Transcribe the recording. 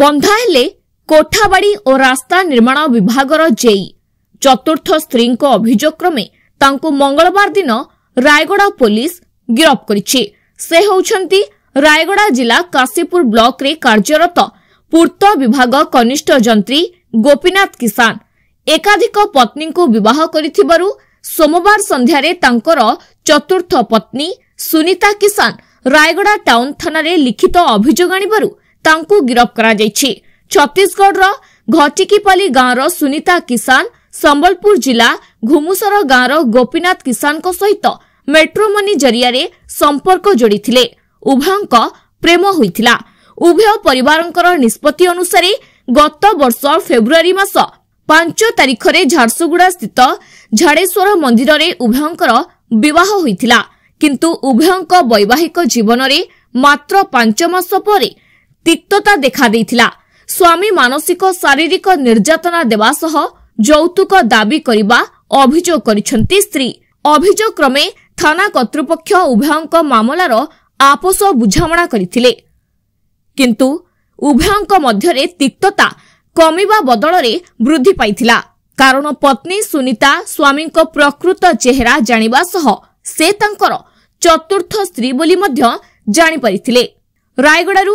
ବନ୍ଧା ହେଲେ କୋଠାବାଡ଼ି ଓ ରାସ୍ତା ନିର୍ମାଣ ବିଭାଗର ଜେଇ ଚତୁର୍ଥ ସ୍ତ୍ରୀଙ୍କ ଅଭିଯୋଗକ୍ରମେ ତାଙ୍କୁ ମଙ୍ଗଳବାର ଦିନ ରାୟଗଡ଼ା ପୋଲିସ ଗିରଫ କରିଛି ସେ ହେଉଛନ୍ତି ରାୟଗଡ଼ା ଜିଲ୍ଲା କାଶୀପୁର ବ୍ଲକରେ କାର୍ଯ୍ୟରତ ପୂର୍ତ୍ତ ବିଭାଗ କନିଷ୍ଠ ଯନ୍ତ୍ରୀ ଗୋପୀନାଥ କିଷାନ ଏକାଧିକ ପତ୍ନୀଙ୍କୁ ବିବାହ କରିଥିବାରୁ ସୋମବାର ସନ୍ଧ୍ୟାରେ ତାଙ୍କର ଚତୁର୍ଥ ପତ୍ନୀ ସୁନିତା କିଷାନ ରାୟଗଡ଼ା ଟାଉନ୍ ଥାନାରେ ଲିଖିତ ଅଭିଯୋଗ ଆଣିବାରୁ ତାଙ୍କୁ ଗିରଫ କରାଯାଇଛି ଛତିଶଗଡ଼ର ଘଟିକିପାଲି ଗାଁର ସୁନିତା କିଷାନ ସମ୍ବଲପୁର ଜିଲ୍ଲା ଘୁମୁସର ଗାଁର ଗୋପୀନାଥ କିଷାନଙ୍କ ସହିତ ମେଟ୍ରୋମନି ଜରିଆରେ ସମ୍ପର୍କ ଯୋଡ଼ିଥିଲେ ଉଭୟଙ୍କ ପ୍ରେମ ହୋଇଥିଲା ଉଭୟ ପରିବାରଙ୍କର ନିଷ୍ପତ୍ତି ଅନୁସାରେ ଗତ ବର୍ଷ ଫେବୃୟାରୀ ମାସ ପାଞ୍ଚ ତାରିଖରେ ଝାରସୁଗୁଡ଼ାସ୍ଥିତ ଝାଡ଼େଶ୍ୱର ମନ୍ଦିରରେ ଉଭୟଙ୍କର ବିବାହ ହୋଇଥିଲା କିନ୍ତୁ ଉଭୟଙ୍କ ବୈବାହିକ ଜୀବନରେ ମାତ୍ର ପାଞ୍ଚ ମାସ ପରେ ତିକ୍ତତା ଦେଖାଦେଇଥିଲା ସ୍ୱାମୀ ମାନସିକ ଶାରୀରିକ ନିର୍ଯାତନା ଦେବା ସହ ଯୌତୁକ ଦାବି କରିବା ଅଭିଯୋଗ କରିଛନ୍ତି ସ୍ତ୍ରୀ ଅଭିଯୋଗ କ୍ରମେ ଥାନା କର୍ତ୍ତୃପକ୍ଷ ଉଭୟଙ୍କ ମାମଲାର ଆପୋଷ ବୁଝାମଣା କରିଥିଲେ କିନ୍ତୁ ଉଭୟଙ୍କ ମଧ୍ୟରେ ତିକ୍ତତା କମିବା ବଦଳରେ ବୃଦ୍ଧି ପାଇଥିଲା କାରଣ ପତ୍ନୀ ସୁନିତା ସ୍ୱାମୀଙ୍କ ପ୍ରକୃତ ଚେହେରା ଜାଣିବା ସହ ସେ ତାଙ୍କର ଚତୁର୍ଥ ସ୍ତ୍ରୀ ବୋଲି ମଧ୍ୟ ଜାଣିପାରିଥିଲେ ରାୟଗଡ଼ାରୁ